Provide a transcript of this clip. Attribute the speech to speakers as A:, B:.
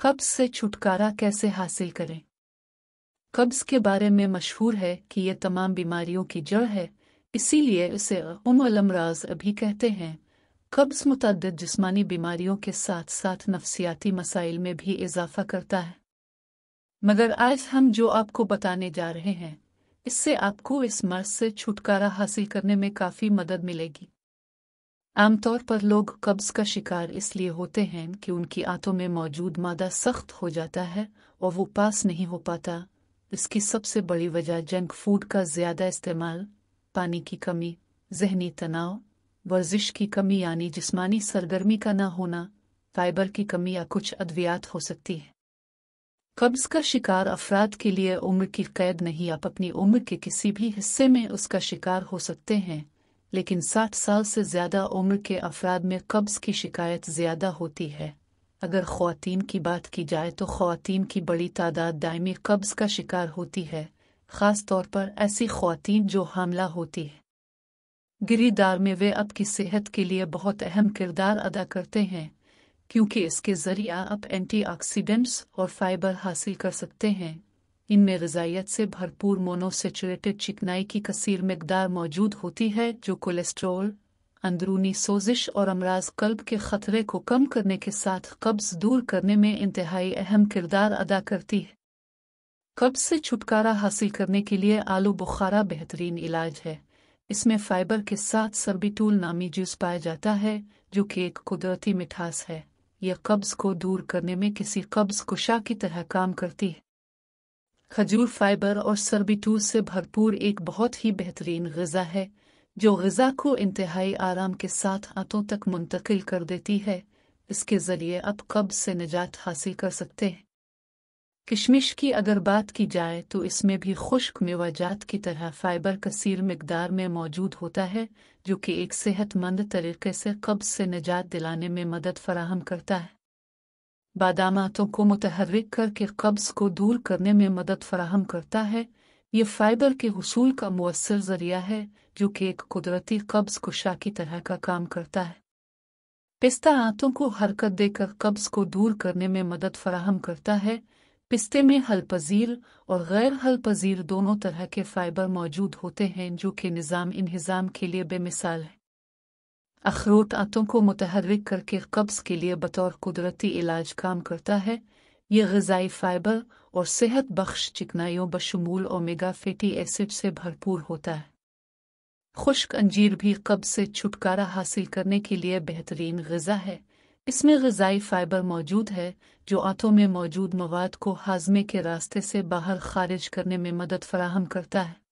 A: कब्ज से छुटकारा कैसे हासिल करें कब्ज के बारे में मशहूर है कि यह तमाम बीमारियों की जड़ है इसीलिए इसे उमराज अभी कहते हैं कब्ज मुतद जिस्मानी बीमारियों के साथ साथ नफसियाती मसाइल में भी इजाफा करता है मगर आज हम जो आपको बताने जा रहे हैं इससे आपको इस मर्ज से छुटकारा हासिल करने में काफ़ी मदद मिलेगी आमतौर पर लोग कब्ज का शिकार इसलिए होते हैं कि उनकी आंतों में मौजूद मादा सख्त हो जाता है और वो पास नहीं हो पाता इसकी सबसे बड़ी वजह जंक फूड का ज़्यादा इस्तेमाल पानी की कमी जहनी तनाव वर्जिश की कमी यानी जिस्मानी सरगर्मी का न होना फाइबर की कमी या कुछ अद्वियात हो सकती है कब्ज का शिकार अफराद के लिए उम्र की कैद नहीं आप अपनी उम्र के किसी भी हिस्से में उसका शिकार हो सकते हैं लेकिन 60 साल से ज़्यादा उम्र के अफराद में कब्ज़ की शिकायत ज़्यादा होती है अगर खातन की बात की जाए तो खातन की बड़ी तादाद दायमी कब्ज़ का शिकार होती है ख़ास तौर पर ऐसी खातन जो हमला होती है गिरीदार में वे अब की सेहत के लिए बहुत अहम किरदार अदा करते हैं क्योंकि इसके ज़रिए आप एंटीऑक्सीडेंट्स और फाइबर हासिल कर सकते हैं इनमें गजाइत से भरपूर मोनोसेचुरेटेड चिकनाई की कसीर मकदार मौजूद होती है जो कोलेस्ट्रोल अंदरूनी सोजिश और अमराज कल्ब के ख़तरे को कम करने के साथ कब्ज़ दूर करने में इंतहाई अहम किरदार अदा करती है कब्ज़ से छुटकारा हासिल करने के लिए आलू बुखारा बेहतरीन इलाज है इसमें फ़ाइबर के साथ सरबिटूल नामी जूस पाया जाता है जो कि एक कुदरती मिठास है यह कब्ज़ को दूर करने में किसी कब्ज़ कुशा की तरह काम करती है खजूर फाइबर और सर्बिटूज से भरपूर एक बहुत ही बेहतरीन गज़ा है जो गज़ा को इंतहाई आराम के साथ आंतों तक मुंतकिल कर देती है इसके ज़रिए आप कब्ज से निजात हासिल कर सकते हैं किशमिश की अगर बात की जाए तो इसमें भी खुश्क मेवाजात की तरह फाइबर कसीर मकदार में मौजूद होता है जो कि एक सेहतमंद तरीके से कब्ज से निजात दिलाने में मदद फराहम करता है बादामातों को मुतहरक करके कब्ज़ को दूर करने में मदद फराहम करता है ये फ़ाइबर के हसूल का मवसर ज़रिया है जो कि एक कुदरती कब्ज़ कुशा की तरह का काम करता है पिस्ता आंतों को हरकत देकर कब्ज़ को दूर करने में मदद फराहम करता है पिस्ते में हल पजीर और गैर पजीर दोनों तरह के फ़ाइबर मौजूद होते हैं जो कि निज़ाम इन्हज़ाम के लिए बेमिसाल है अखरूट आंतों को मुतहरक करके कब्ज़ के लिए बतौर कुदरती इलाज काम करता है ये गज़ाई फाइबर और सेहत बख्श चिकनाइयों बशमूल ओमेगा फैटी एसिड से भरपूर होता है खुश्क अंजीर भी कब्ज़ से छुटकारा हासिल करने के लिए बेहतरीन गज़ा है इसमें गज़ाई फाइबर मौजूद है जो आंतों में मौजूद मवाद को हाजमे के रास्ते से बाहर खारिज करने में मदद फराहम करता है